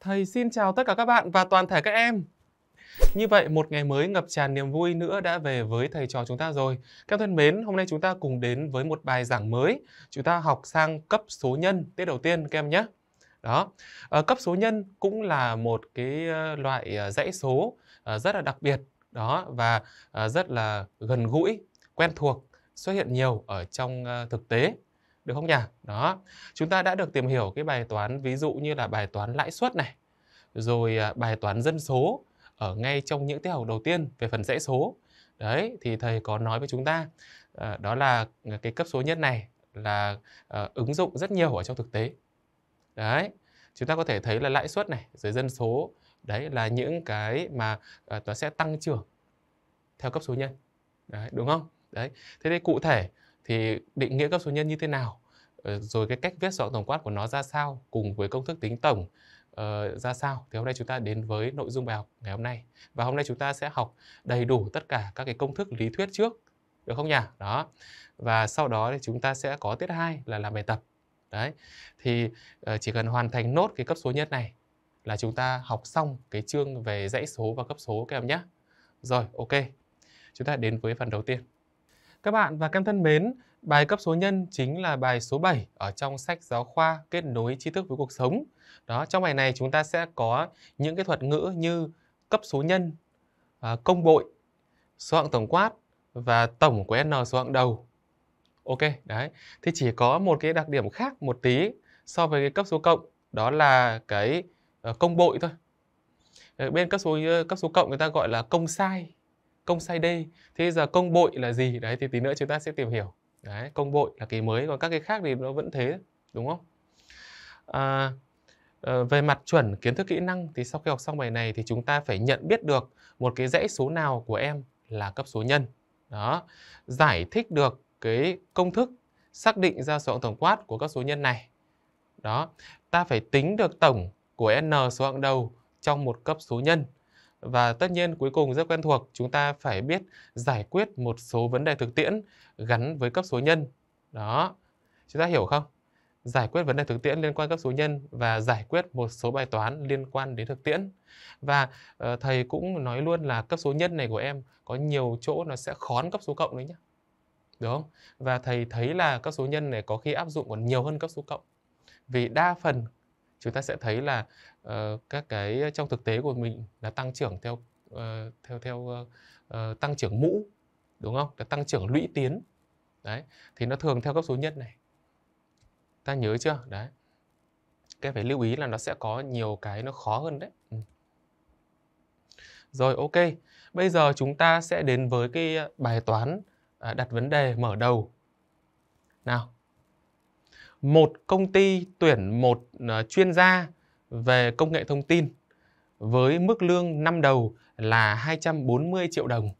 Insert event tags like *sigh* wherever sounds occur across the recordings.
Thầy xin chào tất cả các bạn và toàn thể các em. Như vậy, một ngày mới ngập tràn niềm vui nữa đã về với thầy trò chúng ta rồi. Các thân mến, hôm nay chúng ta cùng đến với một bài giảng mới. Chúng ta học sang cấp số nhân tiết đầu tiên các em nhé. Đó, à, cấp số nhân cũng là một cái ờ, loại ờ, dãy số rất là đặc biệt đó và rất là gần gũi quen thuộc xuất hiện nhiều ở trong ờ, thực tế được không nhỉ? Đó. Chúng ta đã được tìm hiểu cái bài toán ví dụ như là bài toán lãi suất này, rồi ờ, bài toán dân số ở ngay trong những tiết học đầu tiên về phần dãy số. Đấy thì thầy có nói với chúng ta ờ, đó là cái cấp số nhân này là ứng dụng rất nhiều ở trong thực tế. Đấy. Chúng ta có thể thấy là lãi suất này, rồi dân số đấy là những cái mà nó sẽ tăng trưởng theo cấp số nhân. Đấy, đúng không? đấy thế nên cụ thể thì định nghĩa cấp số nhân như thế nào ờ, rồi cái cách viết dọn tổng quát của nó ra sao cùng với công thức tính tổng uh, ra sao thì hôm nay chúng ta đến với nội dung bài học ngày hôm nay và hôm nay chúng ta sẽ học đầy đủ tất cả các cái công thức lý thuyết trước được không nhỉ đó và sau đó thì chúng ta sẽ có tiết 2 là làm bài tập đấy thì uh, chỉ cần hoàn thành nốt cái cấp số nhất này là chúng ta học xong cái chương về dãy số và cấp số các em nhé rồi ok chúng ta đến với phần đầu tiên các bạn và các em thân mến, bài cấp số nhân chính là bài số 7 ở trong sách giáo khoa kết nối tri thức với cuộc sống. Đó, trong bài này chúng ta sẽ có những cái thuật ngữ như cấp số nhân, à, công bội, số hạng tổng quát và tổng của n số hạng đầu. Ok, đấy. Thì chỉ có một cái đặc điểm khác một tí so với cái cấp số cộng, đó là cái ờ, công bội thôi. Ờ, bên cấp số ờ, cấp số cộng người ta gọi là công sai công sai đây. thế giờ công bội là gì đấy thì tí nữa chúng ta sẽ tìm hiểu đấy công bội là cái mới còn các cái khác thì nó vẫn thế đúng không à, ờ, về mặt chuẩn kiến thức kỹ năng thì sau khi học xong bài này thì chúng ta phải nhận biết được một cái dãy số nào của em là cấp số nhân đó giải thích được cái công thức xác định ra số hạng tổng quát của các số nhân này đó ta phải tính được tổng của n số hạng đầu trong một cấp số nhân và tất nhiên cuối cùng rất quen thuộc, chúng ta phải biết giải quyết một số vấn đề thực tiễn gắn với cấp số nhân. Đó, chúng ta hiểu không? Giải quyết vấn đề thực tiễn liên quan cấp số nhân và giải quyết một số bài toán liên quan đến thực tiễn. Và uh, thầy cũng nói luôn là cấp số nhân này của em có nhiều chỗ nó sẽ khón cấp số cộng đấy nhá Đúng không? Và thầy thấy là cấp số nhân này có khi áp dụng còn nhiều hơn cấp số cộng. Vì đa phần chúng ta sẽ thấy là uh, các cái ờ, trong thực tế của mình là tăng trưởng theo uh, theo theo uh, tăng trưởng mũ đúng không là tăng trưởng lũy tiến đấy thì nó thường theo cấp số nhất này ta nhớ chưa đấy cái phải lưu ý là nó sẽ có nhiều cái nó khó hơn đấy ừ. rồi ok bây giờ chúng ta sẽ đến với cái bài toán à, đặt vấn đề mở đầu nào một công ty tuyển một à, chuyên gia về công nghệ thông tin với mức lương năm đầu là 240 triệu đồng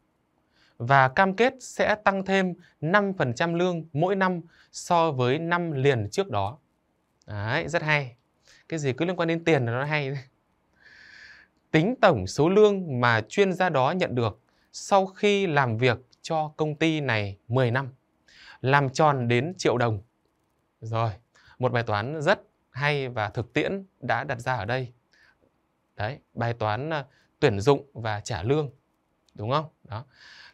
và cam kết sẽ tăng thêm 5% lương mỗi năm so với năm liền trước đó. Đấy, rất hay. Cái gì cứ liên quan đến tiền là nó hay. *laughs* Tính tổng số lương mà chuyên gia đó nhận được sau khi làm việc cho công ty này 10 năm, làm tròn đến triệu đồng rồi, một bài toán rất hay và thực tiễn đã đặt ra ở đây. Đấy, bài toán ờ, tuyển dụng và trả lương. Đúng không? Đó.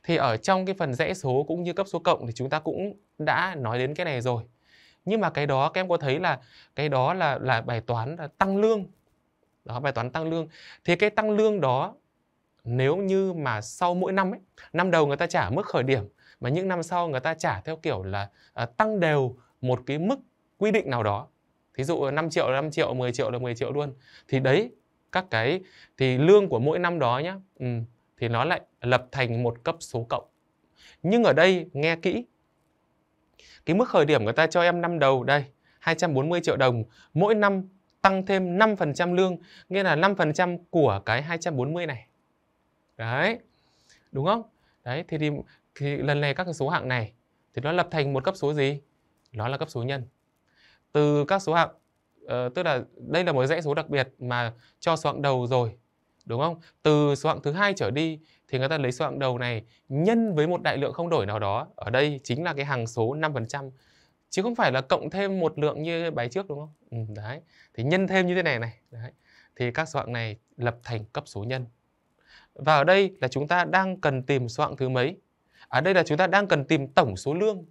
Thì ở trong cái phần rẽ số cũng như cấp số cộng thì chúng ta cũng đã nói đến cái này rồi. Nhưng mà cái đó các em có thấy là cái đó là là bài toán là tăng lương. Đó, bài toán tăng lương. Thì cái tăng lương đó nếu như mà sau mỗi năm ấy, năm đầu người ta trả mức khởi điểm mà những năm sau người ta trả theo kiểu là à, tăng đều một cái mức quy định nào đó thí dụ 5 triệu là 5 triệu 10 triệu là 10 triệu luôn thì đấy các cái thì lương của mỗi năm đó nhá ừ, thì nó lại lập thành một cấp số cộng nhưng ở đây nghe kỹ cái mức khởi điểm người ta cho em năm đầu đây 240 triệu đồng mỗi năm tăng thêm 5% lương nghĩa là 5% của cái 240 này đấy đúng không đấy thì, thì, thì lần này các số hạng này thì nó lập thành một cấp số gì nó là cấp số nhân từ các số hạng uh, tức là đây là một dãy số đặc biệt mà cho số hạng đầu rồi đúng không? Từ số hạng thứ hai trở đi thì người ta lấy số hạng đầu này nhân với một đại lượng không đổi nào đó. Ở đây chính là cái hằng số 5% chứ không phải là cộng thêm một lượng như bài trước đúng không? Ừ, đấy. Thì nhân thêm như thế này này, đấy. Thì các số hạng này lập thành cấp số nhân. Và ở đây là chúng ta đang cần tìm số hạng thứ mấy? Ở à, đây là chúng ta đang cần tìm tổng số lương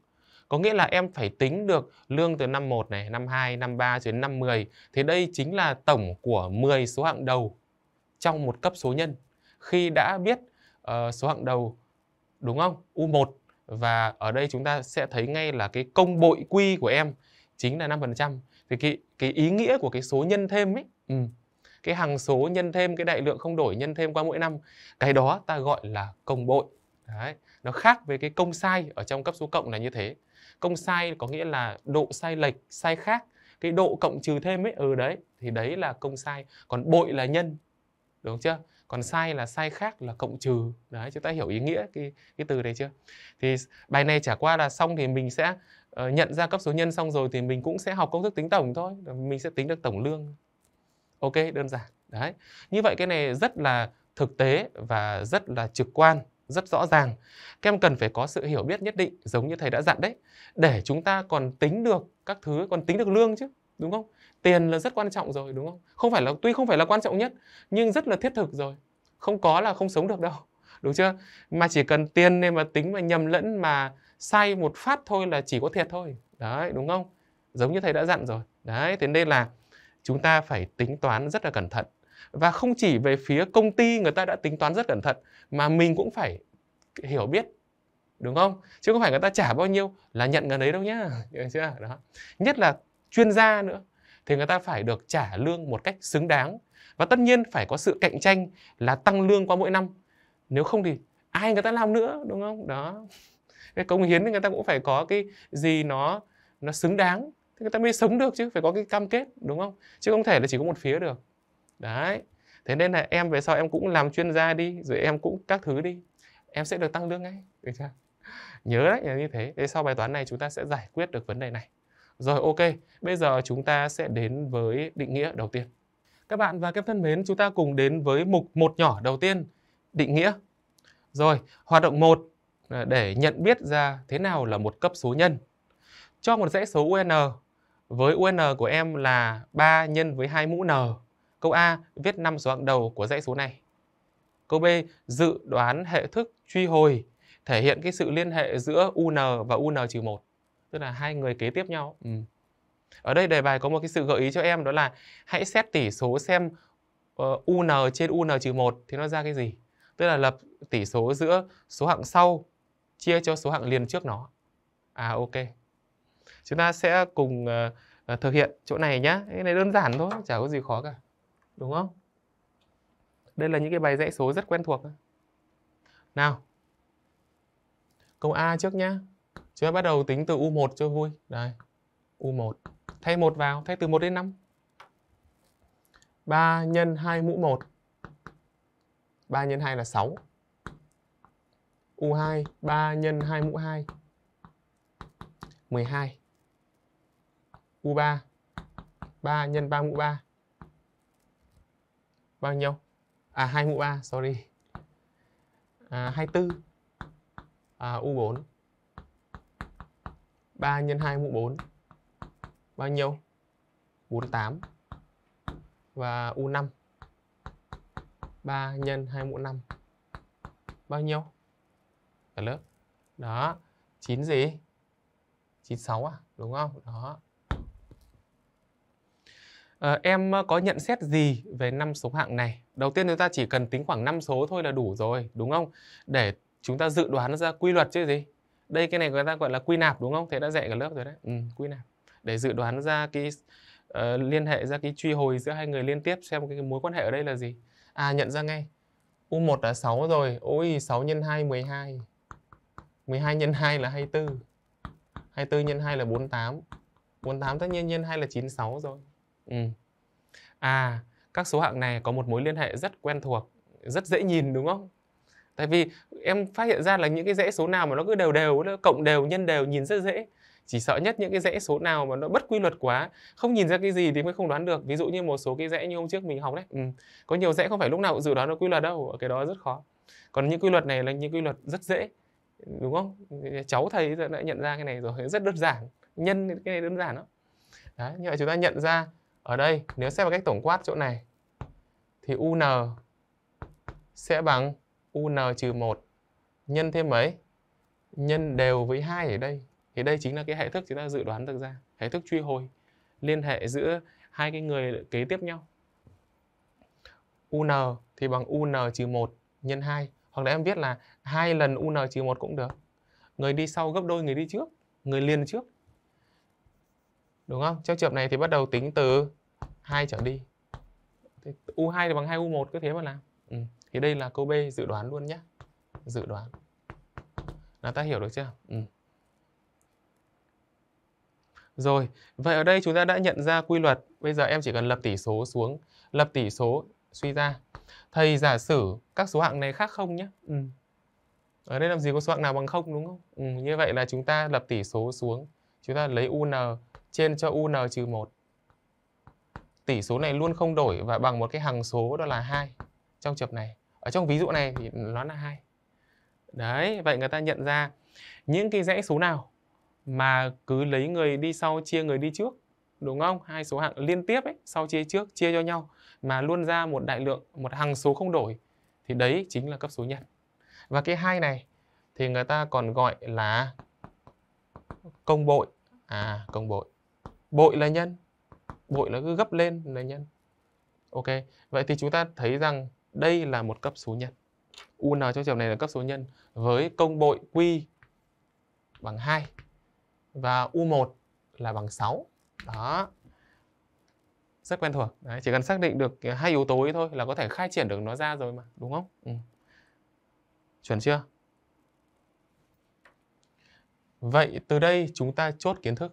có nghĩa là em phải tính được lương từ năm 1 này, năm 2, năm 3 đến năm 10. Thế đây chính là tổng của 10 số hạng đầu trong một cấp số nhân. Khi đã biết uh, số hạng đầu đúng không? U1 và ở đây chúng ta sẽ thấy ngay là cái công bội quy của em chính là 5%. Thì cái cái ý nghĩa của cái số nhân thêm ấy, ừ, cái hằng số nhân thêm cái đại lượng không đổi nhân thêm qua mỗi năm, cái đó ta gọi là công bội. Đấy, nó khác với cái công sai ở trong cấp số cộng là như thế công sai có nghĩa là độ sai lệch sai khác cái độ cộng trừ thêm ấy ừ đấy thì đấy là công sai còn bội là nhân đúng chưa còn sai là sai khác là cộng trừ đấy chúng ta hiểu ý nghĩa cái cái từ này chưa thì bài này trả qua là xong thì mình sẽ uh, nhận ra cấp số nhân xong rồi thì mình cũng sẽ học công thức tính tổng thôi mình sẽ tính được tổng lương ok đơn giản đấy như vậy cái này rất là thực tế và rất là trực quan rất rõ ràng các em cần phải có sự hiểu biết nhất định giống như thầy đã dặn đấy để chúng ta còn tính được các thứ còn tính được lương chứ đúng không tiền là rất quan trọng rồi đúng không không phải là tuy không phải là quan trọng nhất nhưng rất là thiết thực rồi không có là không sống được đâu *laughs* đúng chưa mà chỉ cần tiền nên mà tính mà nhầm lẫn mà sai một phát thôi là chỉ có thiệt thôi đấy đúng không giống như thầy đã dặn rồi đấy thế nên là chúng ta phải tính toán rất là cẩn thận và không chỉ về phía công ty người ta đã tính toán rất cẩn thận mà mình cũng phải hiểu biết đúng không chứ không phải người ta trả bao nhiêu là nhận cái đấy đâu nhá chưa đó nhất là chuyên gia nữa thì người ta phải được trả lương một cách xứng đáng và tất nhiên phải có sự cạnh tranh là tăng lương qua mỗi năm nếu không thì ai người ta làm nữa đúng không đó cái công hiến thì người ta cũng phải có cái gì nó nó xứng đáng thì người ta mới sống được chứ phải có cái cam kết đúng không chứ không thể là chỉ có một phía được đấy thế nên là em về sau em cũng làm chuyên gia đi rồi em cũng các thứ đi em sẽ được tăng lương ngay được chưa nhớ đấy là như thế thế sau bài toán này chúng ta sẽ giải quyết được vấn đề này rồi ok bây giờ chúng ta sẽ đến với định nghĩa đầu tiên các bạn và các thân mến chúng ta cùng đến với mục một nhỏ đầu tiên định nghĩa rồi hoạt động một à, để nhận biết ra thế nào là một cấp số nhân cho một dãy số un với un của em là 3 nhân với hai mũ n Câu A, viết 5 số hạng đầu của dãy số này. Câu B, dự đoán hệ thức truy hồi thể hiện cái sự liên hệ giữa UN và UN-1, tức là hai người kế tiếp nhau. Ừ. Ở đây đề bài có một cái sự gợi ý cho em đó là hãy xét tỷ số xem uh, ờ, UN trên UN-1 thì nó ra cái gì. Tức là lập tỷ số giữa số hạng sau chia cho số hạng liền trước nó. À ok. Chúng ta sẽ cùng uh, thực hiện chỗ này nhá. Cái này đơn giản thôi, chả có gì khó cả. Đúng không? Đây là những cái bài dãy số rất quen thuộc. Nào. Câu A trước nhá. Chúng ta bắt đầu tính từ U1 cho vui. Đây. U1. Thay 1 vào, thay từ 1 đến 5. 3 nhân 2 mũ 1. 3 nhân 2 là 6. U2 3 nhân 2 mũ 2 12. U3 3 nhân 3 mũ 3 bao nhiêu à 2 mũ 3 sorry à, 24 à, U4 3 nhân 2 mũ 4 bao nhiêu 48 và U5 3 nhân 2 mũ 5 bao nhiêu cả lớp đó 9 gì 96 à đúng không đó Ờ, em có nhận xét gì về năm số hạng này? Đầu tiên chúng ta chỉ cần tính khoảng 5 số thôi là đủ rồi, đúng không? Để chúng ta dự đoán ra quy luật chứ gì? Đây cái này người ta gọi là quy nạp đúng không? Thế đã dạy cả lớp rồi đấy. Ừ, quy nạp. Để dự đoán ra cái uh, liên hệ ra cái truy hồi giữa hai người liên tiếp xem cái mối quan hệ ở đây là gì. À nhận ra ngay. U1 là 6 rồi. Ôi 6 x 2 12. 12 x 2 là 24. 24 x 2 là 48. 48 tất nhiên nhân 2 là 96 rồi. Ừ. À, các số hạng này có một mối liên hệ rất quen thuộc, rất dễ nhìn đúng không? Tại vì em phát hiện ra là những cái rẽ số nào mà nó cứ đều đều, nó cộng đều, nhân đều nhìn rất dễ. Chỉ sợ nhất những cái rẽ số nào mà nó bất quy luật quá, không nhìn ra cái gì thì mới không đoán được. Ví dụ như một số cái rẽ như hôm trước mình học đấy, ừ. có nhiều rẽ không phải lúc nào cũng dự đoán được quy luật đâu, cái đó rất khó. Còn những quy luật này là những quy luật rất dễ, đúng không? Cháu thầy đã nhận ra cái này rồi, rất đơn giản. Nhân cái này đơn giản đó. Đấy, như vậy chúng ta nhận ra ở đây nếu xét vào cách tổng quát chỗ này thì UN sẽ bằng UN trừ 1 nhân thêm mấy? Nhân đều với hai ở đây. Thì đây chính là cái hệ thức chúng ta dự đoán được ra, hệ thức truy hồi liên hệ giữa hai cái người kế tiếp nhau. UN thì bằng UN trừ 1 nhân 2 hoặc là em viết là hai lần UN trừ 1 cũng được. Người đi sau gấp đôi người đi trước, người liền trước Đúng không? Trong trường hợp này thì bắt đầu tính từ 2 trở đi. Thì U2 thì bằng 2 U1 cứ thế mà làm. Ừ. Thì đây là câu B dự đoán luôn nhé. Dự đoán. Là ta hiểu được chưa? Ừ. Rồi, vậy ở đây chúng ta đã nhận ra quy luật. Bây giờ em chỉ cần lập tỷ số xuống, lập tỷ số suy ra. Thầy giả sử các số hạng này khác không nhé. Ừ. Ở đây làm gì có số hạng nào bằng không đúng không? Ừ, như vậy là chúng ta lập tỷ số xuống. Chúng ta lấy UN trên cho UN trừ 1. Tỷ số này luôn không đổi và bằng một cái hằng số đó là 2 trong trường này. Ở trong ví dụ này thì nó là 2. Đấy, vậy người ta nhận ra những cái dãy số nào mà cứ lấy người đi sau chia người đi trước đúng không? Hai số hạng liên tiếp ấy, sau chia trước chia cho nhau mà luôn ra một đại lượng, một hằng số không đổi thì đấy chính là cấp số nhân. Và cái hai này thì người ta còn gọi là công bội. À, công bội bội là nhân bội là cứ gấp lên là nhân ok vậy thì chúng ta thấy rằng đây là một cấp số nhân u n cho trường này là cấp số nhân với công bội q bằng 2 và u1 là bằng 6 đó rất quen thuộc Đấy, chỉ cần xác định được hai yếu tố ấy thôi là có thể khai triển được nó ra rồi mà đúng không ừ. chuẩn chưa vậy từ đây chúng ta chốt kiến thức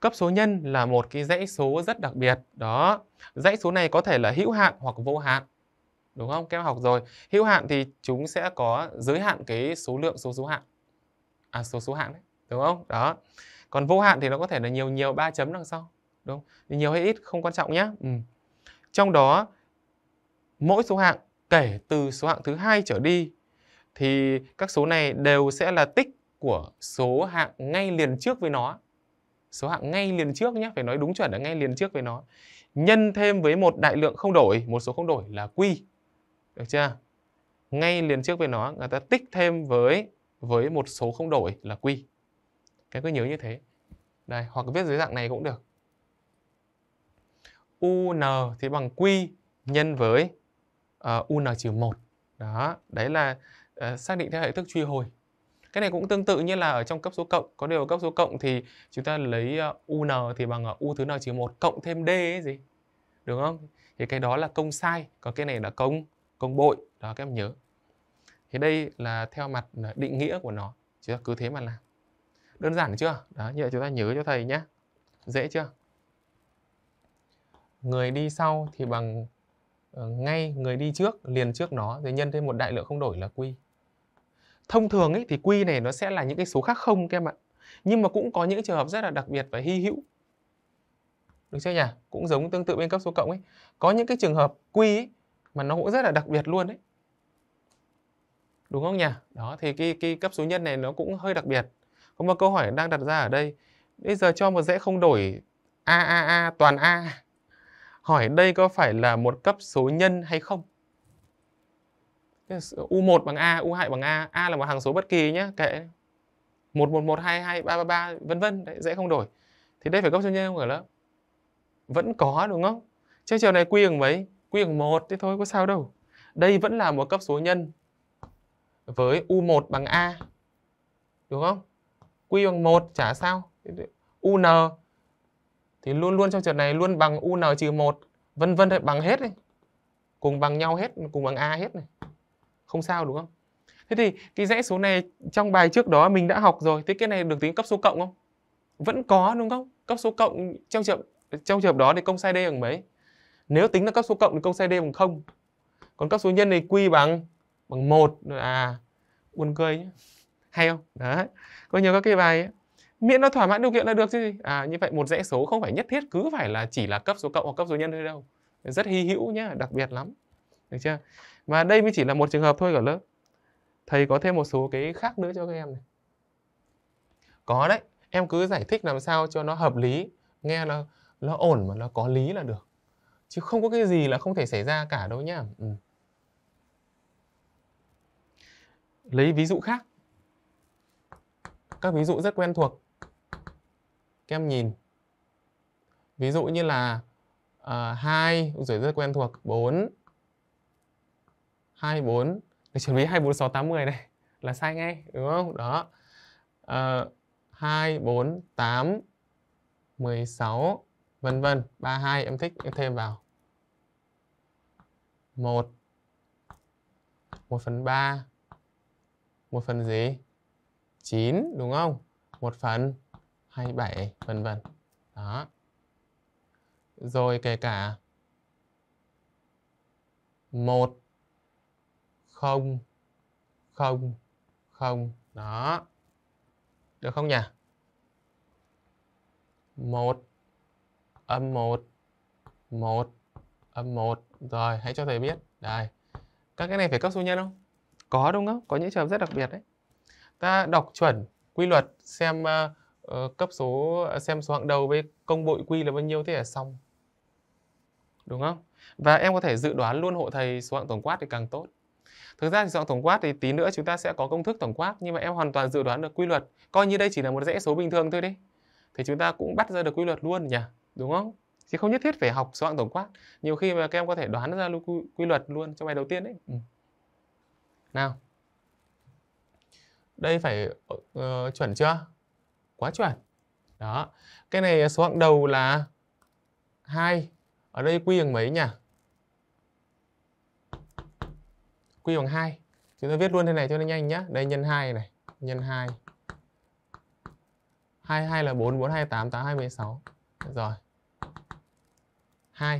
cấp số nhân là một cái dãy số rất đặc biệt đó dãy số này có thể là hữu hạn hoặc vô hạn đúng không các em học rồi hữu hạn thì chúng sẽ có giới hạn cái số lượng số số hạn à số số hạn đấy đúng không đó còn vô hạn thì nó có thể là nhiều nhiều ba chấm đằng sau đúng không? nhiều hay ít không quan trọng nhé ừ. trong đó mỗi số hạng kể từ số hạng thứ hai trở đi thì các số này đều sẽ là tích của số hạng ngay liền trước với nó số hạng ngay liền trước nhé phải nói đúng chuẩn là ngay liền trước với nó nhân thêm với một đại lượng không đổi một số không đổi là q được chưa ngay liền trước với nó người ta tích thêm với với một số không đổi là q cái cứ nhớ như thế đây hoặc viết dưới dạng này cũng được un thì bằng q nhân với uh, ờ, un trừ một đó đấy là uh, xác định theo hệ thức truy hồi cái này cũng tương tự như là ở trong cấp số cộng, có điều cấp số cộng thì chúng ta lấy ờ, UN thì bằng U thứ N trừ 1 cộng thêm D ấy gì? Đúng không? Thì cái đó là công sai, còn cái này là công công bội, đó các em nhớ. Thì đây là theo mặt ờ, định nghĩa của nó, chúng ta cứ thế mà làm. Đơn giản chưa? Đó, như vậy chúng ta nhớ cho thầy nhé. Dễ chưa? Người đi sau thì bằng ờ, ngay người đi trước liền trước nó rồi nhân thêm một đại lượng không đổi là quy thông thường ấy, thì quy này nó sẽ là những cái số khác không các em ạ nhưng mà cũng có những trường hợp rất là đặc biệt và hy hữu được chưa nhỉ cũng giống tương tự bên cấp số cộng ấy có những cái trường hợp quy ấy, mà nó cũng rất là đặc biệt luôn đấy đúng không nhỉ đó thì cái cái cấp số nhân này nó cũng hơi đặc biệt có một câu hỏi đang đặt ra ở đây bây giờ cho một rễ không đổi a a a toàn a hỏi đây có phải là một cấp số nhân hay không U1 bằng A, U2 bằng A, A là một hằng số bất kỳ nhé, kệ 111 22 333 vân vân, đấy dễ không đổi. Thì đây phải gấp cho nhân không ở lớp. Vẫn có đúng không? Trên chiều này quy bằng mấy? Quy bằng 1 thì thôi có sao đâu. Đây vẫn là một cấp số nhân với U1 bằng A. Đúng không? Quy bằng 1 chả sao. UN thì luôn luôn trong trường này luôn bằng UN trừ 1 vân vân bằng hết đi. Cùng bằng nhau hết, cùng bằng A hết này không sao đúng không thế thì cái dãy số này trong bài trước đó mình đã học rồi thế cái này được tính cấp số cộng không vẫn có đúng không cấp số cộng trong trường trong trường hợp đó thì công sai d bằng mấy nếu tính là cấp số cộng thì công sai d bằng không còn cấp số nhân thì q bằng bằng một à buồn cười nhé hay không đấy có nhiều các cái bài ấy. miễn nó thỏa mãn điều kiện là được chứ gì à như vậy một dãy số không phải nhất thiết cứ phải là chỉ là cấp số cộng hoặc cấp số nhân thôi đâu rất hy hữu nhá đặc biệt lắm được chưa và đây mới chỉ là một trường hợp thôi cả lớp thầy có thêm một số cái khác nữa cho các em này có đấy em cứ giải thích làm sao cho nó hợp lý nghe nó nó ổn mà nó có lý là được chứ không có cái gì là không thể xảy ra cả đâu nhá ừ. lấy ví dụ khác các ví dụ rất quen thuộc các em nhìn ví dụ như là uh, 2 rồi rất quen thuộc 4 24 để chuẩn bị 24680 này là sai ngay đúng không? Đó. À, 248 16 vân vân 32 em thích em thêm vào 1 1 phần 3 1 phần gì 9 đúng không 1 phần 27 vân vân đó rồi kể cả 1 không không không đó được không nhỉ một âm một một âm một rồi hãy cho thầy biết đây các cái này phải cấp số nhân không có đúng không có những trường rất đặc biệt đấy ta đọc chuẩn quy luật xem uh, cấp số ờ, xem số hạng đầu với công bội quy là bao nhiêu thế là xong đúng không và em có thể dự đoán luôn hộ thầy số hạng tổng quát thì càng tốt thực ra thì dạng tổng quát thì tí nữa chúng ta sẽ có công thức tổng quát nhưng mà em hoàn toàn dự đoán được quy luật coi như đây chỉ là một dãy số bình thường thôi đi thì chúng ta cũng bắt ra được quy luật luôn nhỉ đúng không chứ không nhất thiết phải học dạng tổng quát nhiều khi mà các em có thể đoán ra quy, quy luật luôn trong bài đầu tiên đấy ừ. nào đây phải uh, chuẩn chưa quá chuẩn đó cái này số hạng đầu là hai ở đây quy bằng mấy nhỉ Q bằng 2 Chúng ta viết luôn thế này cho nó nhanh nhá Đây nhân 2 này Nhân 2 22 là 4, 4, 28, 8, 26 Rồi 2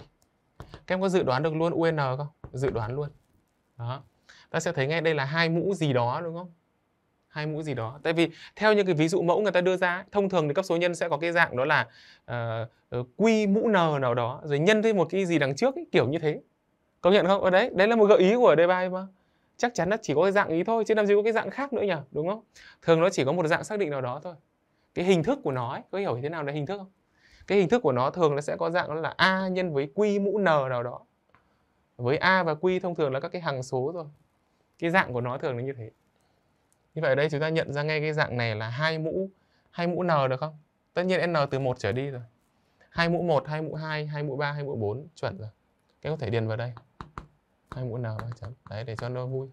Các em có dự đoán được luôn UN không? Dự đoán luôn Đó Ta sẽ thấy ngay đây là hai mũ gì đó đúng không? hai mũ gì đó. Tại vì theo những cái ví dụ mẫu người ta đưa ra, thông thường thì cấp số nhân sẽ có cái dạng đó là uh, ờ, ờ, quy mũ n nào đó rồi nhân thêm một cái gì đằng trước ấy, kiểu như thế công nhận không ở ờ, đấy đấy là một gợi ý của đề bài mà chắc chắn nó chỉ có cái dạng ý thôi chứ làm gì có cái dạng khác nữa nhỉ đúng không thường nó chỉ có một dạng xác định nào đó thôi cái hình thức của nó ấy, có hiểu thế nào là hình thức không cái hình thức của nó thường nó sẽ có dạng là a nhân với q mũ n nào đó với a và q thông thường là các cái hằng số rồi cái dạng của nó thường là như thế như vậy ở đây chúng ta nhận ra ngay cái dạng này là hai mũ hai mũ n được không tất nhiên n từ một trở đi rồi hai mũ 1, hai mũ 2, hai mũ 3, hai mũ 4 chuẩn rồi. Cái có thể điền vào đây hai mũ nào ba chấm đấy để cho nó vui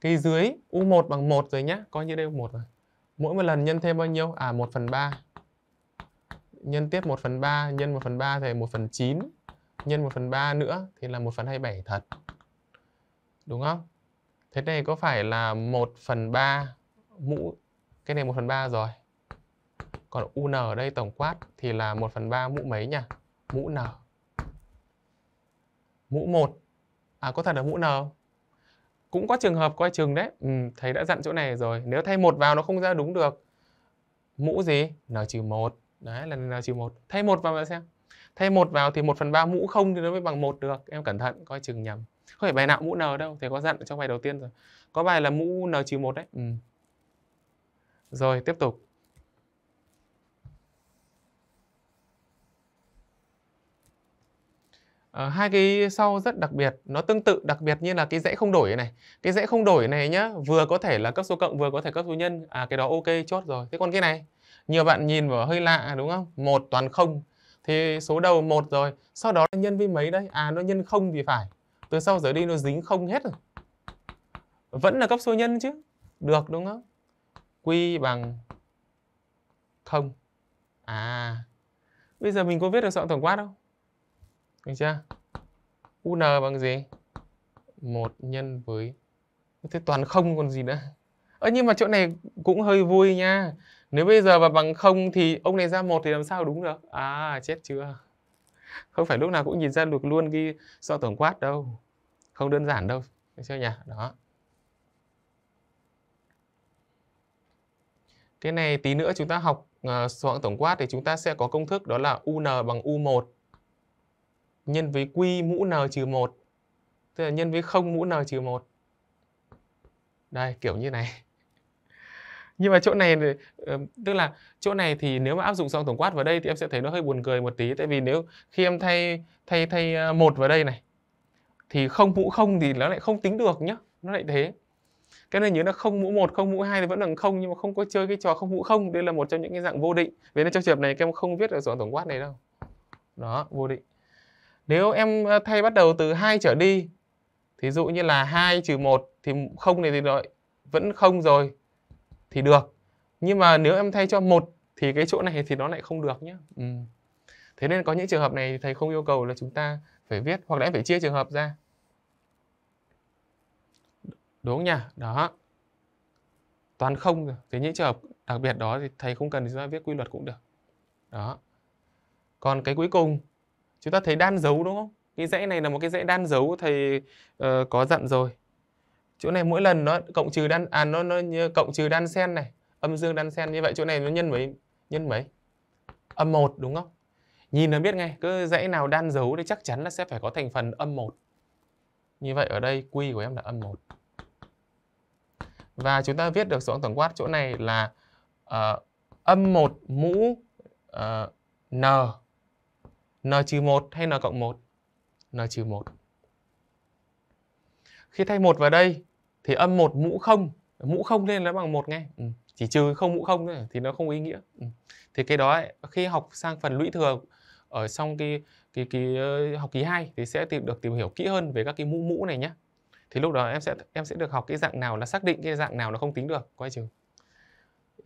cái dưới u1 bằng 1 rồi nhá coi như đây u1 rồi mỗi một lần nhân thêm bao nhiêu à 1 phần 3 nhân tiếp 1 phần 3 nhân 1 phần 3 thì 1 phần 9 nhân 1 phần 3 nữa thì là 1 phần 27 thật đúng không thế này có phải là 1 phần 3 mũ cái này 1 phần 3 rồi còn UN ở đây tổng quát thì là 1 phần 3 mũ mấy nhỉ mũ N mũ 1 à, có thật là mũ n cũng có trường hợp coi chừng đấy ừ, thầy đã dặn chỗ này rồi nếu thay một vào nó không ra đúng được mũ gì n trừ một đấy là n trừ một thay một vào là xem thay một vào thì 1 phần 3 mũ không thì nó mới bằng một được em cẩn thận coi chừng nhầm không phải bài nào mũ n đâu thầy có dặn trong bài đầu tiên rồi có bài là mũ n trừ một đấy ừ. rồi tiếp tục Ờ, hai cái sau rất đặc biệt, nó tương tự đặc biệt như là cái rẽ không đổi này. Cái rẽ không đổi này nhá, vừa có thể là cấp số cộng vừa có thể cấp số nhân. À cái đó ok chốt rồi. Thế còn cái này, nhiều bạn nhìn vào hơi lạ đúng không? Một toàn không. Thì số đầu một rồi, sau đó là nhân với mấy đấy À nó nhân không thì phải. Từ sau giờ đi nó dính không hết rồi. Vẫn là cấp số nhân chứ. Được đúng không? Q bằng không. À. Bây giờ mình có viết được soạn tổng quát không? Được chưa? UN bằng gì? 1 nhân với thế toàn không còn gì nữa. Ơ nhưng mà chỗ này cũng hơi vui nha. Nếu bây giờ mà bằng không thì ông này ra một thì làm sao đúng được? À chết chưa. Không phải lúc nào cũng nhìn ra được luôn cái so tổng quát đâu. Không đơn giản đâu. Được chưa nhỉ? Đó. Cái này tí nữa chúng ta học uh, soạn tổng quát thì chúng ta sẽ có công thức đó là UN bằng U1 nhân với quy mũ n trừ 1 tức là nhân với không mũ n trừ 1 đây kiểu như này *laughs* nhưng mà chỗ này ờ, tức là chỗ này thì nếu mà áp dụng xong tổng quát vào đây thì em sẽ thấy nó hơi buồn cười một tí tại vì nếu khi em thay thay thay ờ, một vào đây này thì không mũ không thì nó lại không tính được nhá nó lại thế cái này nhớ là không mũ một không mũ hai thì vẫn là không nhưng mà không có chơi cái trò không mũ không đây là một trong những cái dạng vô định vì nên trong trường hợp này các em không viết ở soạn tổng quát này đâu đó vô định nếu em ờ, thay bắt đầu từ 2 trở đi, thí dụ như là 2 trừ 1 thì không này thì nó vẫn không rồi thì được. Nhưng mà nếu em thay cho một thì cái chỗ này thì nó lại không được nhé. Ừ. Thế nên có những trường hợp này thầy không yêu cầu là chúng ta phải viết hoặc là em phải chia trường hợp ra. Đúng không nhỉ? Đó. toàn không rồi. Thế những trường hợp đặc biệt đó thì thầy không cần chúng ta viết quy luật cũng được. Đó. Còn cái cuối cùng chúng ta thấy đan dấu đúng không cái dãy này là một cái dãy đan dấu thầy uh, ờ, có dặn rồi chỗ này mỗi lần nó cộng trừ đan à nó nó như cộng trừ đan sen này âm dương đan sen như vậy chỗ này nó nhân mấy nhân mấy âm một đúng không nhìn là biết ngay cứ dãy nào đan dấu thì chắc chắn là sẽ phải có thành phần âm một như vậy ở đây quy của em là âm một và chúng ta viết được số tổng quát chỗ này là uh, âm một mũ uh, n n trừ 1 hay n cộng 1? n trừ 1. Khi thay một vào đây thì âm 1 mũ 0, mũ 0 lên nó bằng 1 nghe. Ừ. Chỉ trừ không mũ 0 thôi thì nó không ý nghĩa. Ừ. Thì cái đó ấy, khi học sang phần lũy thừa ở trong cái cái, cái ờ, học kỳ 2 thì sẽ tìm được tìm hiểu kỹ hơn về các cái mũ mũ này nhé. Thì lúc đó em sẽ em sẽ được học cái dạng nào là xác định cái dạng nào nó không tính được, coi chừng.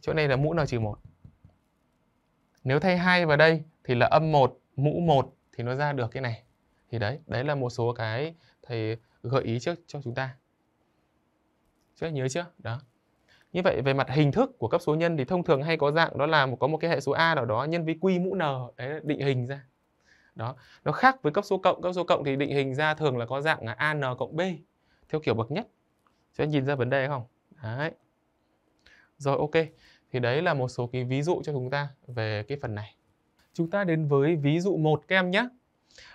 Chỗ này là mũ n trừ 1. Nếu thay 2 vào đây thì là âm 1 mũ một thì nó ra được cái này thì đấy đấy là một số cái thầy gợi ý trước cho chúng ta chưa nhớ chưa đó như vậy về mặt hình thức của cấp số nhân thì thông thường hay có dạng đó là có một cái hệ số a nào đó nhân với q mũ n đấy định hình ra đó nó khác với cấp số cộng cấp số cộng thì định hình ra thường là có dạng là an cộng b theo kiểu bậc nhất sẽ nhìn ra vấn đề không đấy rồi ok thì đấy là một số cái ví dụ cho chúng ta về cái phần này Chúng ta đến với ví dụ 1 các em nhé.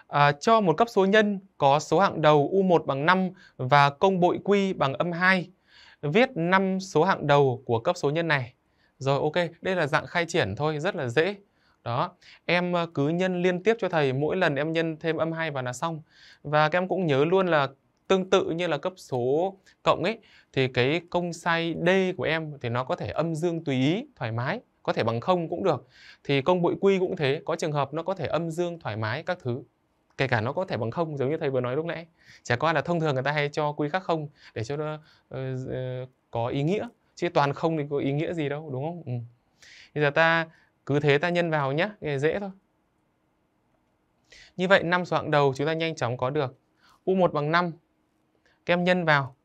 À, cho một cấp số nhân có số hạng đầu U1 bằng 5 và công bội Q bằng âm 2. Viết 5 số hạng đầu của cấp số nhân này. Rồi ok, đây là dạng khai triển thôi, rất là dễ. Đó, em ờ, cứ nhân liên tiếp cho thầy, mỗi lần em nhân thêm âm 2 vào là xong. Và các em cũng nhớ luôn là tương tự như là cấp số cộng ấy thì cái công sai D của em thì nó có thể âm dương tùy ý thoải mái có thể bằng không cũng được thì công bụi quy cũng thế có trường hợp nó có thể âm dương thoải mái các thứ kể cả nó có thể bằng không giống như thầy vừa nói lúc nãy chả qua là thông thường người ta hay cho quy khác không để cho nó uh, có ý nghĩa chứ toàn không thì có ý nghĩa gì đâu đúng không ừ. bây giờ ta cứ thế ta nhân vào nhé dễ thôi như vậy năm số hạng đầu chúng ta nhanh chóng có được U1 bằng 5 Các em nhân vào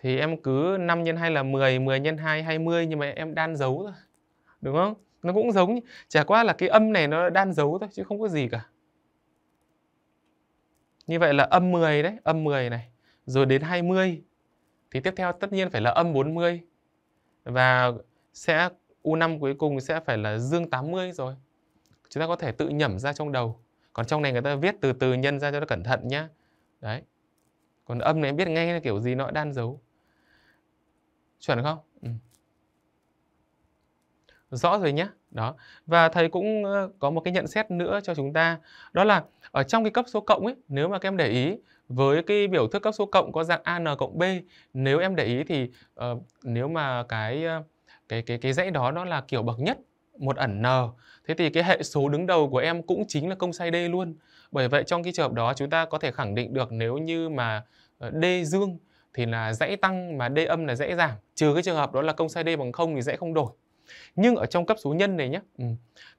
Thì em cứ 5 x 2 là 10, 10 x 2 20 Nhưng mà em đan dấu thôi đúng không nó cũng giống chả qua là cái âm này nó đan dấu thôi chứ không có gì cả như vậy là âm 10 đấy âm 10 này rồi đến 20 thì tiếp theo tất nhiên phải là âm 40 và sẽ U5 cuối cùng sẽ phải là dương 80 rồi chúng ta có thể tự nhẩm ra trong đầu còn trong này người ta viết từ từ nhân ra cho nó cẩn thận nhá đấy còn âm này biết ngay là kiểu gì nó đan dấu chuẩn không ừ rõ rồi nhé đó và thầy cũng có một cái nhận xét nữa cho chúng ta đó là ở trong cái cấp số cộng ấy nếu mà các em để ý với cái biểu thức cấp số cộng có dạng an cộng b nếu em để ý thì uh, nếu mà cái cái cái cái dãy đó nó là kiểu bậc nhất một ẩn n thế thì cái hệ số đứng đầu của em cũng chính là công sai d luôn bởi vậy trong cái trường hợp đó chúng ta có thể khẳng định được nếu như mà ờ, d dương thì là dãy tăng mà d âm là dãy giảm trừ cái trường hợp đó là công sai d bằng không thì dãy không đổi nhưng ở trong cấp số nhân này nhé ừ,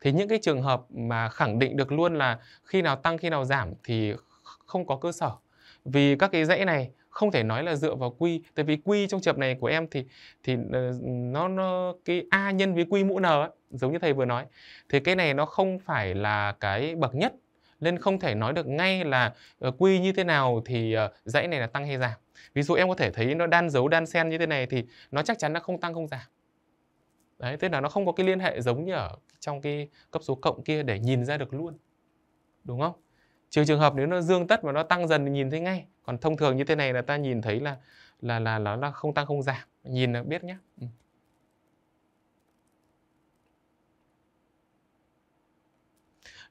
thì những cái trường hợp mà khẳng định được luôn là khi nào tăng khi nào giảm thì không có cơ sở vì các cái dãy này không thể nói là dựa vào quy tại vì quy trong trường hợp này của em thì thì ờ, nó, nó cái a nhân với quy mũ n ấy, giống như thầy vừa nói thì cái này nó không phải là cái bậc nhất nên không thể nói được ngay là ờ, quy như thế nào thì ờ, dãy này là tăng hay giảm ví dụ em có thể thấy nó đan dấu đan sen như thế này thì nó chắc chắn là không tăng không giảm đấy thế là nó không có cái liên hệ giống như ở trong cái cấp số cộng kia để nhìn ra được luôn đúng không trừ trường hợp nếu nó dương tất mà nó tăng dần thì nhìn thấy ngay còn thông thường như thế này là ta nhìn thấy là là là nó là không tăng không giảm nhìn là biết nhé ừ.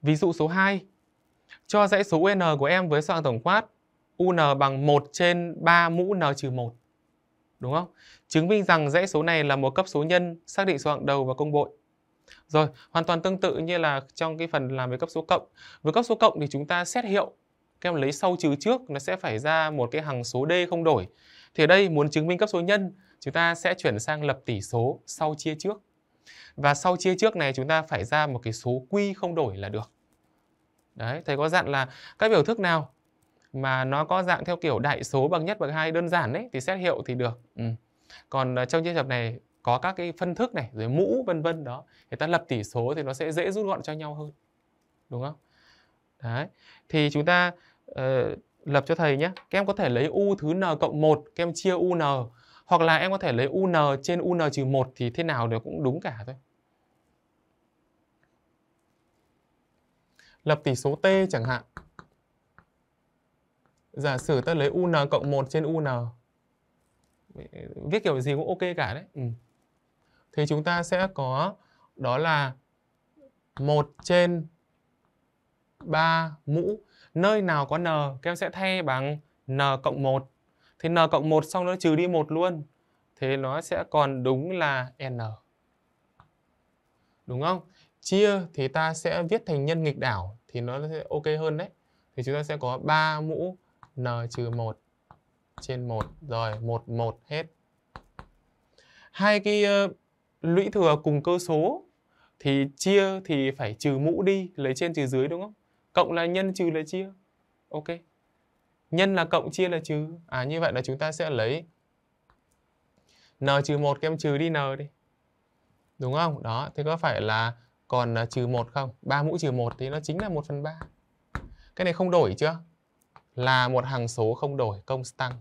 Ví dụ số 2 Cho dãy số n của em với soạn tổng quát UN bằng 1 trên 3 mũ n trừ 1 đúng không? Chứng minh rằng dãy số này là một cấp số nhân xác định số hạng đầu và công bội. Rồi, hoàn toàn tương tự như là trong cái phần làm về cấp số cộng. Với cấp số cộng thì chúng ta xét hiệu. Các em lấy sau trừ trước nó sẽ phải ra một cái hằng số D không đổi. Thì ở đây muốn chứng minh cấp số nhân, chúng ta sẽ chuyển sang lập tỷ số sau chia trước. Và sau chia trước này chúng ta phải ra một cái số quy không đổi là được. Đấy, thầy có dặn là các biểu thức nào mà nó có dạng theo kiểu đại số bằng nhất bằng hai đơn giản đấy thì xét hiệu thì được ừ. còn à, trong trường hợp này có các cái phân thức này rồi mũ vân vân đó người ta lập tỷ số thì nó sẽ dễ rút gọn cho nhau hơn đúng không đấy thì chúng ta uh, lập cho thầy nhé các em có thể lấy u thứ n cộng một các em chia u n hoặc là em có thể lấy u n trên u n trừ một thì thế nào đều cũng đúng cả thôi lập tỷ số t chẳng hạn giả sử ta lấy UN cộng 1 trên UN viết kiểu gì cũng ok cả đấy ừ. thì chúng ta sẽ có đó là 1 trên 3 mũ nơi nào có n các em sẽ thay bằng n cộng 1 thì n cộng 1 xong nó trừ đi 1 luôn thế nó sẽ còn đúng là n đúng không chia thì ta sẽ viết thành nhân nghịch đảo thì nó sẽ ok hơn đấy thì chúng ta sẽ có 3 mũ n trừ 1 trên 1 rồi 1 1 hết. Hai cái uh, lũy thừa cùng cơ số thì chia thì phải trừ mũ đi, lấy trên trừ dưới đúng không? Cộng là nhân trừ là chia. Ok. Nhân là cộng, chia là trừ. À như vậy là chúng ta sẽ lấy n trừ 1 kem trừ đi n đi. Đúng không? Đó, thế có phải là còn à, trừ 1 không? 3 mũ trừ 1 thì nó chính là 1 phần 3. Cái này không đổi chưa? là một hằng số không đổi công tăng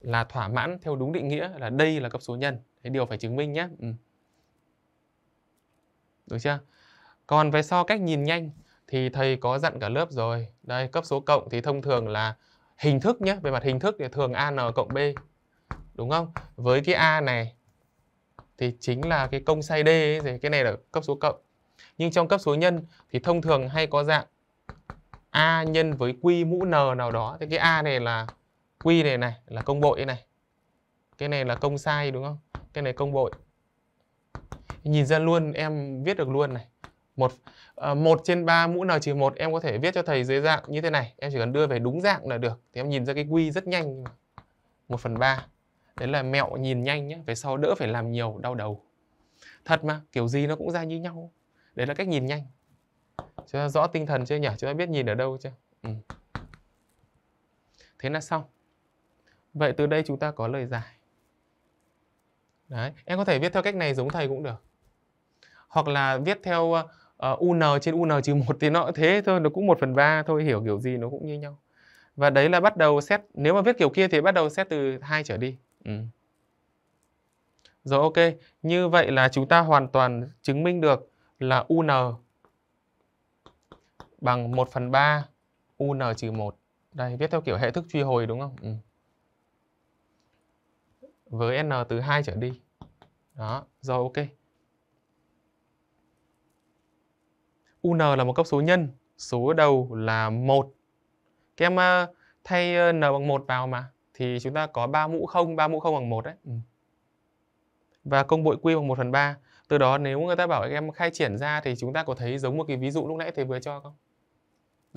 là thỏa mãn theo đúng định nghĩa là đây là cấp số nhân cái điều phải chứng minh nhé ừ. được chưa còn về so cách nhìn nhanh thì thầy có dặn cả lớp rồi đây cấp số cộng thì thông thường là hình thức nhé về mặt hình thức thì thường a n cộng b đúng không với cái a này thì chính là cái công sai d ấy, thì cái này là cấp số cộng nhưng trong cấp số nhân thì thông thường hay có dạng a nhân với q mũ n nào đó thì cái a này là q này này là công bội này cái này là công sai đúng không cái này công bội nhìn ra luôn em viết được luôn này một ờ, một trên 3 mũ n trừ một em có thể viết cho thầy dưới dạng như thế này em chỉ cần đưa về đúng dạng là được thì em nhìn ra cái quy rất nhanh 1 phần 3 đấy là mẹo nhìn nhanh nhé về sau đỡ phải làm nhiều đau đầu thật mà kiểu gì nó cũng ra như nhau đấy là cách nhìn nhanh Chúng ta rõ tinh thần chưa nhỉ? Chúng ta biết nhìn ở đâu chưa? Ừ. Thế là xong. Vậy từ đây chúng ta có lời giải. Đấy. Em có thể viết theo cách này giống thầy cũng được. Hoặc là viết theo uh, UN trên UN trừ một thì nó thế thôi. Nó cũng một phần ba thôi. Hiểu kiểu gì nó cũng như nhau. Và đấy là bắt đầu xét. Nếu mà viết kiểu kia thì bắt đầu xét từ hai trở đi. Ừ. Rồi ok. Như vậy là chúng ta hoàn toàn chứng minh được là UN bằng 1 phần 3 un trừ 1. Đây, viết theo kiểu hệ thức truy hồi đúng không? Ừ. Với n từ 2 trở đi. Đó, rồi ok. un là một cấp số nhân, số đầu là 1. Các em ờ, thay ờ, n bằng 1 vào mà thì chúng ta có 3 mũ 0, 3 mũ 0 bằng 1 đấy. Ừ. Và công bội quy bằng 1 phần 3. Từ đó nếu người ta bảo các em khai triển ra thì chúng ta có thấy giống một cái ví dụ lúc nãy thầy vừa cho không?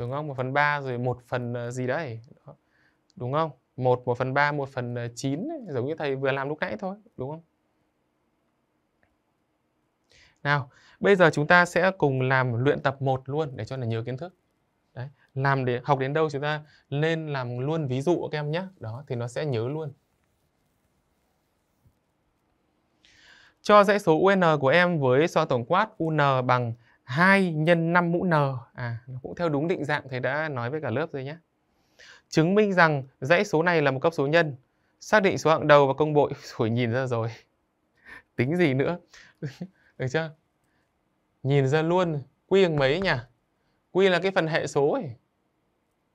đúng không? 1 phần 3 rồi 1 phần ờ, gì đấy đúng không? 1, 1 phần 3, 1 phần 9 ờ, giống như thầy vừa làm lúc nãy thôi đúng không? Nào, bây giờ chúng ta sẽ cùng làm luyện tập 1 luôn để cho là nhớ kiến thức. Đấy, làm để học đến đâu chúng ta nên làm luôn ví dụ các em nhé. Đó thì nó sẽ nhớ luôn. Cho dãy số UN của em với so tổng quát UN bằng 2 nhân 5 mũ n à nó cũng theo đúng định dạng thầy đã nói với cả lớp rồi nhé. Chứng minh rằng dãy số này là một cấp số nhân. Xác định số hạng đầu và công bội. Rồi *laughs* nhìn ra rồi. Tính gì nữa? *laughs* Được chưa? Nhìn ra luôn quy bằng mấy nhỉ? Quy là cái phần hệ số ấy.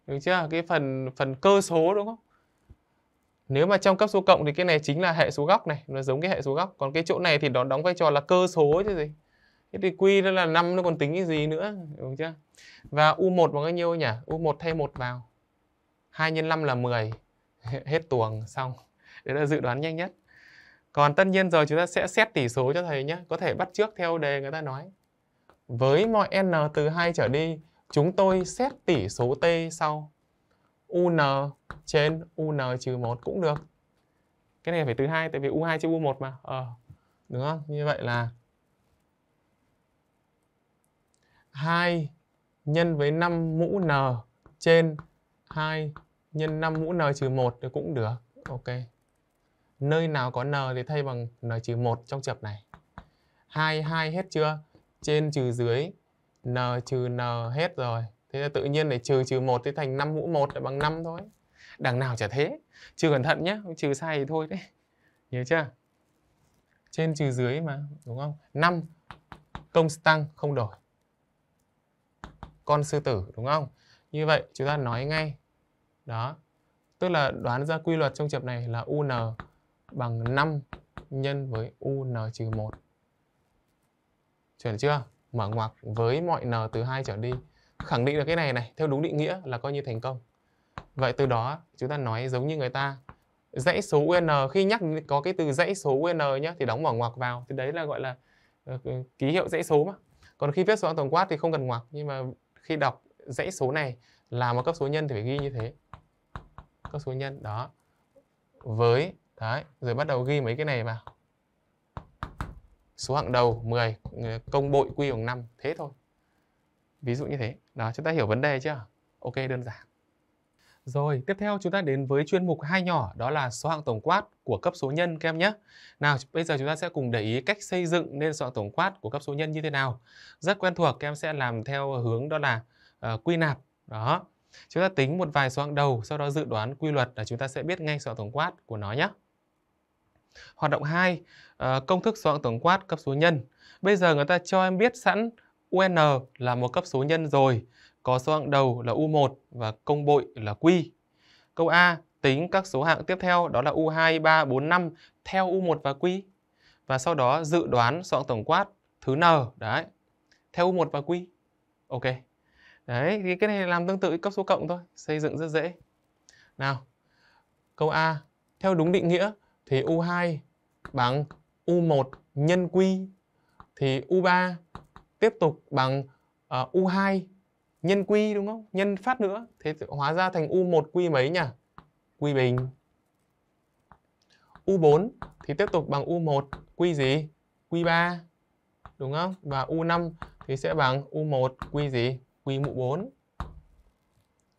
Được chưa? Cái phần phần cơ số đúng không? Nếu mà trong cấp số cộng thì cái này chính là hệ số góc này, nó giống cái hệ số góc, còn cái chỗ này thì nó đóng vai trò là cơ số chứ gì. Thế thì quy đó là 5 nó còn tính cái gì nữa, đúng chưa? Và U1 bằng bao nhiêu nhỉ? U1 thay 1 vào. 2 x 5 là 10. *laughs* Hết tuồng xong. Đấy là dự đoán nhanh nhất. Còn tất nhiên rồi chúng ta sẽ xét tỷ số cho thầy nhé. Có thể bắt trước theo đề người ta nói. Với mọi n từ 2 trở đi, chúng tôi xét tỷ số t sau un trên un trừ 1 cũng được. Cái này phải từ hai tại vì u2 chia u1 mà. Ờ, đúng không? Như vậy là 2 nhân với 5 mũ n trên 2 nhân 5 mũ n trừ 1 thì cũng được. Ok. Nơi nào có n thì thay bằng n trừ 1 trong chập này. 2 2 hết chưa? Trên trừ dưới n trừ n hết rồi. Thế là tự nhiên để trừ trừ 1 thì thành 5 mũ 1 là bằng 5 thôi. Đằng nào chả thế. Trừ cẩn thận nhé, trừ sai thì thôi đấy. Nhớ chưa? Trên trừ dưới mà, đúng không? 5 công tăng không đổi con sư tử đúng không? Như vậy chúng ta nói ngay. Đó. Tức là đoán ra quy luật trong trường hợp này là UN bằng 5 nhân với UN trừ 1. Chuẩn chưa? Mở ngoặc với mọi n từ 2 trở đi. Khẳng định được cái này này theo đúng định nghĩa là coi như thành công. Vậy từ đó chúng ta nói giống như người ta dãy số UN khi nhắc có cái từ dãy số UN nhá thì đóng mở ngoặc vào thì đấy là gọi là ờ, ký hiệu dãy số mà. Còn khi viết số tổng quát thì không cần ngoặc nhưng mà khi đọc dãy số này là một cấp số nhân thì phải ghi như thế cấp số nhân đó với đấy rồi bắt đầu ghi mấy cái này vào số hạng đầu 10 công bội quy bằng 5 thế thôi ví dụ như thế đó chúng ta hiểu vấn đề chưa ok đơn giản rồi, tiếp theo chúng ta đến với chuyên mục hai nhỏ đó là số hạng tổng quát của cấp số nhân các em nhé. Nào, bây giờ chúng ta sẽ cùng để ý cách xây dựng nên số hạng tổng quát của cấp số nhân như thế nào. Rất quen thuộc, các em sẽ làm theo hướng đó là uh, quy nạp. Đó. Chúng ta tính một vài số hạng đầu, sau đó dự đoán quy luật là chúng ta sẽ biết ngay số hạng tổng quát của nó nhé. Hoạt động 2, uh, ờ, công thức số hạng tổng quát cấp số nhân. Bây giờ người ta cho em biết sẵn UN là một cấp số nhân rồi có số hạng đầu là U1 và công bội là Q. Câu A, tính các số hạng tiếp theo đó là U2, 3, 4, 5 theo U1 và Q. Và sau đó dự đoán số hạng tổng quát thứ N, đấy, theo U1 và Q. Ok. Đấy, thì cái này làm tương tự cấp số cộng thôi, xây dựng rất dễ. Nào, câu A, theo đúng định nghĩa thì U2 bằng U1 nhân Q thì U3 tiếp tục bằng uh, ờ, U2 nhân quy đúng không? Nhân phát nữa. Thế hóa ra thành U1 quy mấy nhỉ? Quy bình. U4 thì tiếp tục bằng U1 quy gì? Quy 3. Đúng không? Và U5 thì sẽ bằng U1 quy gì? Quy mũ 4.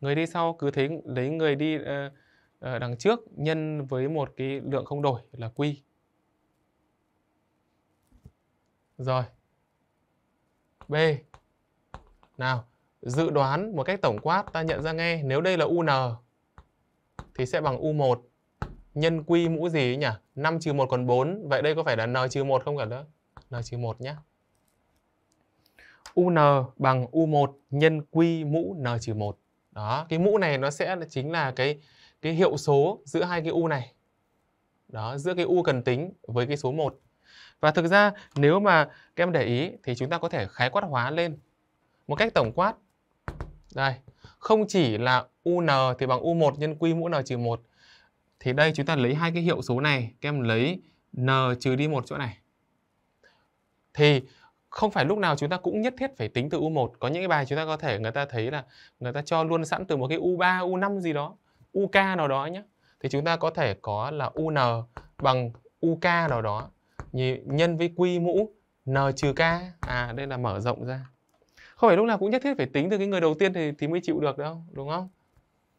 Người đi sau cứ thế lấy người đi ờ, ờ, đằng trước nhân với một cái lượng không đổi là quy. Rồi. B. Nào, dự đoán một cách tổng quát ta nhận ra ngay nếu đây là UN thì sẽ bằng U1 nhân quy mũ gì nhỉ? 5 trừ 1 còn 4. Vậy đây có phải là n trừ 1 không cả nữa? n trừ 1 nhé. UN bằng U1 nhân quy mũ n trừ 1. Đó, cái mũ này nó sẽ chính là cái cái hiệu số giữa hai cái U này. Đó, giữa cái U cần tính với cái số 1. Và thực ra nếu mà các em để ý thì chúng ta có thể khái quát hóa lên một cách tổng quát đây, không chỉ là UN thì bằng U1 nhân Q mũ N trừ 1. Thì đây chúng ta lấy hai cái hiệu số này, các em lấy N trừ đi một chỗ này. Thì không phải lúc nào chúng ta cũng nhất thiết phải tính từ U1. Có những cái bài chúng ta có thể người ta thấy là người ta cho luôn sẵn từ một cái U3, U5 gì đó, UK nào đó nhé. Thì chúng ta có thể có là UN bằng UK nào đó nhân với Q mũ N trừ K. À, đây là mở rộng ra không phải lúc nào cũng nhất thiết phải tính từ cái người đầu tiên thì thì mới chịu được đâu đúng không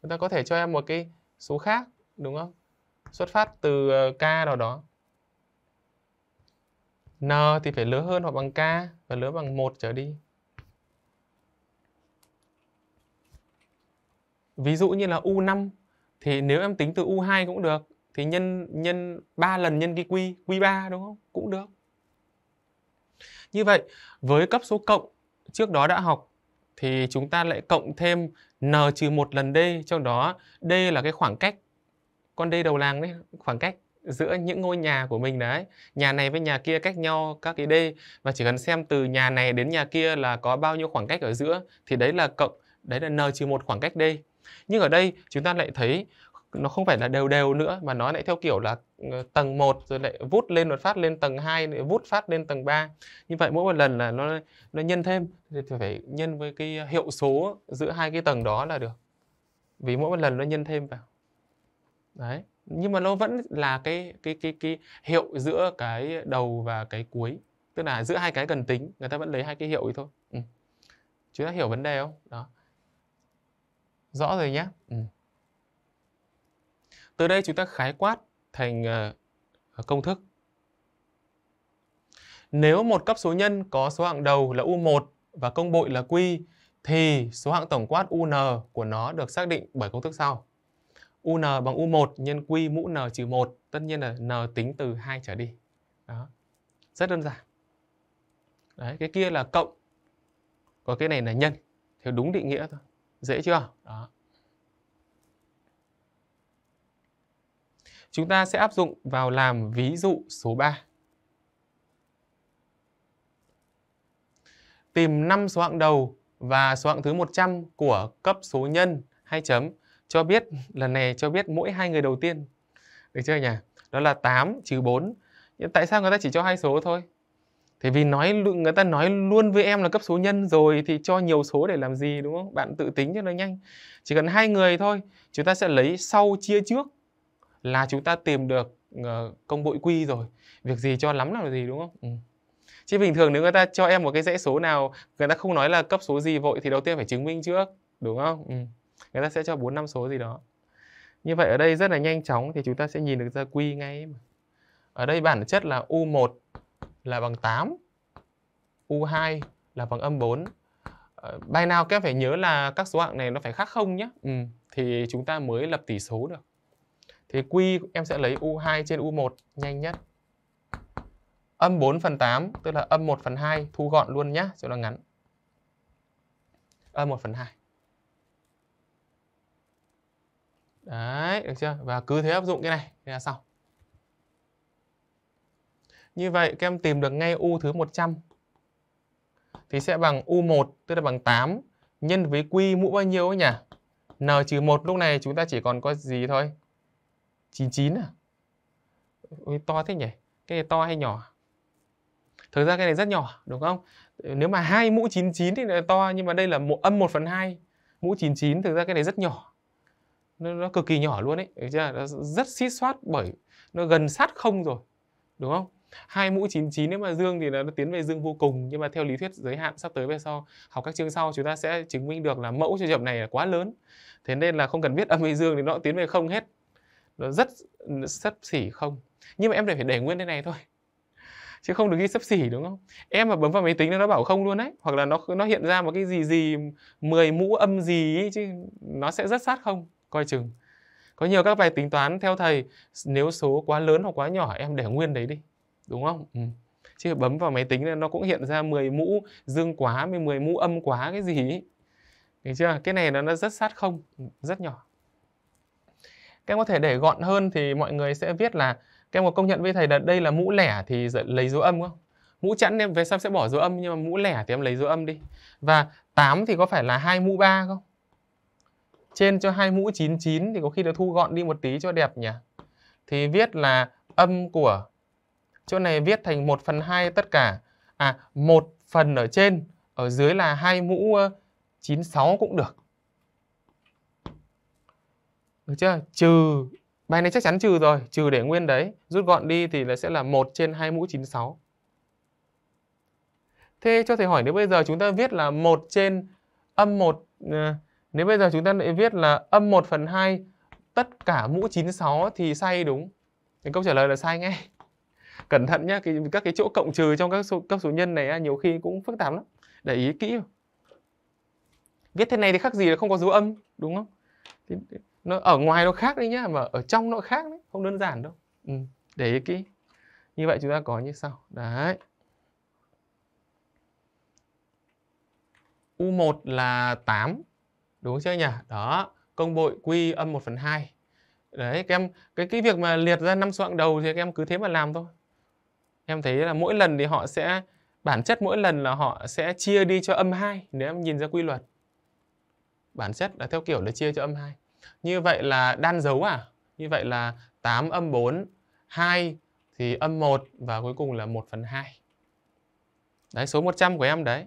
người ta có thể cho em một cái số khác đúng không xuất phát từ ờ, k nào đó n thì phải lớn hơn hoặc bằng k và lớn bằng một trở đi ví dụ như là u5 thì nếu em tính từ u2 cũng được thì nhân nhân 3 lần nhân cái q q3 đúng không cũng được như vậy với cấp số cộng trước đó đã học thì chúng ta lại cộng thêm n trừ một lần d trong đó d là cái khoảng cách con d đầu làng đấy khoảng cách giữa những ngôi nhà của mình đấy nhà này với nhà kia cách nhau các cái d và chỉ cần xem từ nhà này đến nhà kia là có bao nhiêu khoảng cách ở giữa thì đấy là cộng đấy là n trừ một khoảng cách d nhưng ở đây chúng ta lại thấy nó không phải là đều đều nữa mà nó lại theo kiểu là ờ, tầng 1 rồi lại vút lên một phát lên tầng 2 lại vút phát lên tầng 3. Như vậy mỗi một lần là nó nó nhân thêm thì phải nhân với cái hiệu số giữa hai cái tầng đó là được. Vì mỗi một lần nó nhân thêm vào. Đấy, nhưng mà nó vẫn là cái cái cái cái hiệu giữa cái đầu và cái cuối. Tức là giữa hai cái cần tính, người ta vẫn lấy hai cái hiệu ấy thôi. Ừ. Chúng ta hiểu vấn đề không? Đó. Rõ rồi nhé. Ừ. Từ đây chúng ta khái quát thành ờ, ờ, công thức. Nếu một cấp số nhân có số hạng đầu là U1 và công bội là Q thì số hạng tổng quát UN của nó được xác định bởi công thức sau. UN bằng U1 nhân Q mũ N trừ 1, tất nhiên là N tính từ 2 trở đi. Đó. Rất đơn giản. Đấy, cái kia là cộng, còn cái này là nhân. Theo đúng định nghĩa thôi. Dễ chưa? Đó. chúng ta sẽ áp dụng vào làm ví dụ số 3. Tìm 5 số hạng đầu và số hạng thứ 100 của cấp số nhân hay chấm cho biết lần này cho biết mỗi hai người đầu tiên. Được chưa nhỉ? Đó là 8 trừ 4. Nhưng tại sao người ta chỉ cho hai số thôi? Thì vì nói người ta nói luôn với em là cấp số nhân rồi thì cho nhiều số để làm gì đúng không? Bạn tự tính cho nó nhanh. Chỉ cần hai người thôi, chúng ta sẽ lấy sau chia trước là chúng ta tìm được ờ, công bội quy rồi việc gì cho lắm là gì đúng không ừ. chứ bình thường nếu người ta cho em một cái dãy số nào người ta không nói là cấp số gì vội thì đầu tiên phải chứng minh trước đúng không ừ. người ta sẽ cho bốn năm số gì đó như vậy ở đây rất là nhanh chóng thì chúng ta sẽ nhìn được ra quy ngay ở đây bản chất là u1 là bằng 8 u2 là bằng âm 4 ờ, bài nào các em phải nhớ là các số hạng này nó phải khác không nhé ừ. thì chúng ta mới lập tỷ số được Thế Q em sẽ lấy U2 trên U1 nhanh nhất. Âm 4 phần 8, tức là âm 1 phần 2, thu gọn luôn nhá, cho nó ngắn. Âm 1 phần 2. Đấy, được chưa? Và cứ thế áp dụng cái này, thế là xong. Như vậy các em tìm được ngay U thứ 100 thì sẽ bằng U1 tức là bằng 8 nhân với Q mũ bao nhiêu ấy nhỉ? N trừ 1 lúc này chúng ta chỉ còn có gì thôi? 99 à Ôi, to thế nhỉ cái này to hay nhỏ thực ra cái này rất nhỏ đúng không nếu mà hai mũ 99 thì là to nhưng mà đây là một âm 1 phần 2 mũ 99 thực ra cái này rất nhỏ nó, nó cực kỳ nhỏ luôn ấy chưa nó rất xít soát bởi nó gần sát không rồi đúng không hai mũ 99 nếu mà dương thì nó, nó tiến về dương vô cùng nhưng mà theo lý thuyết giới hạn sắp tới về sau học các chương sau chúng ta sẽ chứng minh được là mẫu cho trường này là quá lớn thế nên là không cần biết âm hay dương thì nó tiến về không hết nó rất sấp xỉ không nhưng mà em phải để nguyên thế này thôi chứ không được ghi sấp xỉ đúng không em mà bấm vào máy tính nó bảo không luôn đấy hoặc là nó nó hiện ra một cái gì gì 10 mũ âm gì ý, chứ nó sẽ rất sát không coi chừng có nhiều các bài tính toán theo thầy nếu số quá lớn hoặc quá nhỏ em để nguyên đấy đi đúng không ừ. chứ bấm vào máy tính nó cũng hiện ra 10 mũ dương quá 10 mũ âm quá cái gì ý. Đấy chưa? Cái này nó, nó rất sát không, rất nhỏ các em có thể để gọn hơn thì mọi người sẽ viết là các em có công nhận với thầy là đây là mũ lẻ thì lấy dấu âm không mũ chẵn em về sau sẽ bỏ dấu âm nhưng mà mũ lẻ thì em lấy dấu âm đi và 8 thì có phải là hai mũ 3 không trên cho hai mũ 99 thì có khi nó thu gọn đi một tí cho đẹp nhỉ thì viết là âm của chỗ này viết thành 1 phần 2 tất cả à một phần ở trên ở dưới là hai mũ 96 ờ, cũng được được chưa? Trừ bài này chắc chắn trừ rồi, trừ để nguyên đấy, rút gọn đi thì là sẽ là 1 trên 2 mũ 96. Thế cho thầy hỏi nếu bây giờ chúng ta viết là 1 trên âm 1 ờ, nếu bây giờ chúng ta lại viết là âm 1 phần 2 tất cả mũ 96 thì sai đúng. Thì câu trả lời là sai ngay. Cẩn thận nhá, các cái chỗ cộng trừ trong các số, cấp số nhân này nhiều khi cũng phức tạp lắm. Để ý kỹ. Viết thế này thì khác gì là không có dấu âm, đúng không? Thì, nó ở ngoài nó khác đấy nhá mà ở trong nó khác đấy không đơn giản đâu ừ, để ý kỹ như vậy chúng ta có như sau đấy U1 là 8 đúng chưa nhỉ đó công bội quy âm 1 phần 2 đấy các em cái cái việc mà liệt ra năm số hạng đầu thì các em cứ thế mà làm thôi em thấy là mỗi lần thì họ sẽ bản chất mỗi lần là họ sẽ chia đi cho âm 2 nếu em nhìn ra quy luật bản chất là theo kiểu là chia cho âm 2 như vậy là đan dấu à? Như vậy là 8 âm 4, 2 thì âm 1 và cuối cùng là 1 phần 2. Đấy, số 100 của em đấy.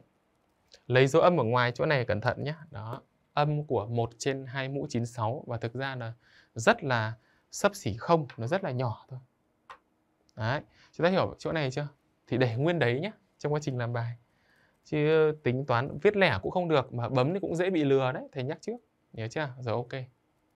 Lấy dấu âm ở ngoài chỗ này cẩn thận nhé. Đó, âm của 1 trên 2 mũ 96 và thực ra là rất là sấp xỉ không nó rất là nhỏ thôi. Đấy, chúng ta hiểu chỗ này chưa? Thì để nguyên đấy nhé trong quá trình làm bài. Chứ tính toán viết lẻ cũng không được mà bấm thì cũng dễ bị lừa đấy, thầy nhắc trước. Nhớ chưa? Rồi ok.